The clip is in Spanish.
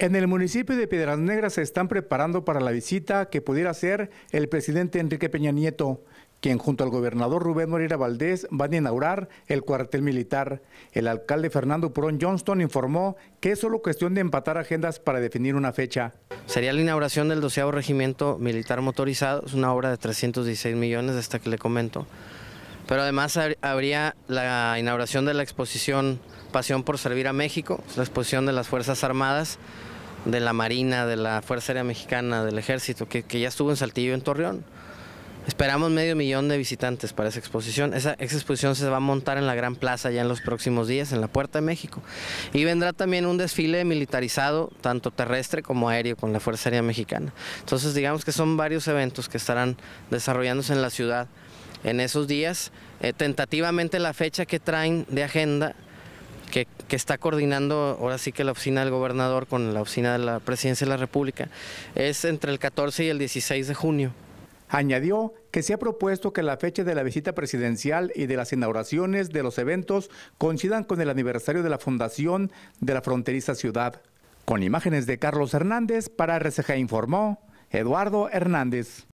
En el municipio de Piedras Negras se están preparando para la visita que pudiera hacer el presidente Enrique Peña Nieto, quien junto al gobernador Rubén Morira Valdés van a inaugurar el cuartel militar. El alcalde Fernando Purón Johnston informó que es solo cuestión de empatar agendas para definir una fecha. Sería la inauguración del 12 Regimiento Militar Motorizado, es una obra de 316 millones, hasta que le comento. Pero además habría la inauguración de la exposición Pasión por Servir a México, la exposición de las Fuerzas Armadas, de la Marina, de la Fuerza Aérea Mexicana, del Ejército, que, ya estuvo en Saltillo, en Torreón. Esperamos medio millón de visitantes para esa exposición. Esa, esa, exposición se va a montar en la Gran Plaza ya en los próximos días, en la Puerta de México. Y vendrá también un desfile militarizado, tanto terrestre como aéreo, con la Fuerza Aérea Mexicana. Entonces digamos que son varios eventos que estarán desarrollándose en la ciudad en esos días. Eh, tentativamente la fecha que traen de agenda, que, que, está coordinando ahora sí que la oficina del gobernador con la oficina de la presidencia de la República, es entre el 14 y el 16 de junio. Añadió que se ha propuesto que la fecha de la visita presidencial y de las inauguraciones de los eventos coincidan con el aniversario de la fundación de la fronteriza ciudad. Con imágenes de Carlos Hernández para RCG informó Eduardo Hernández.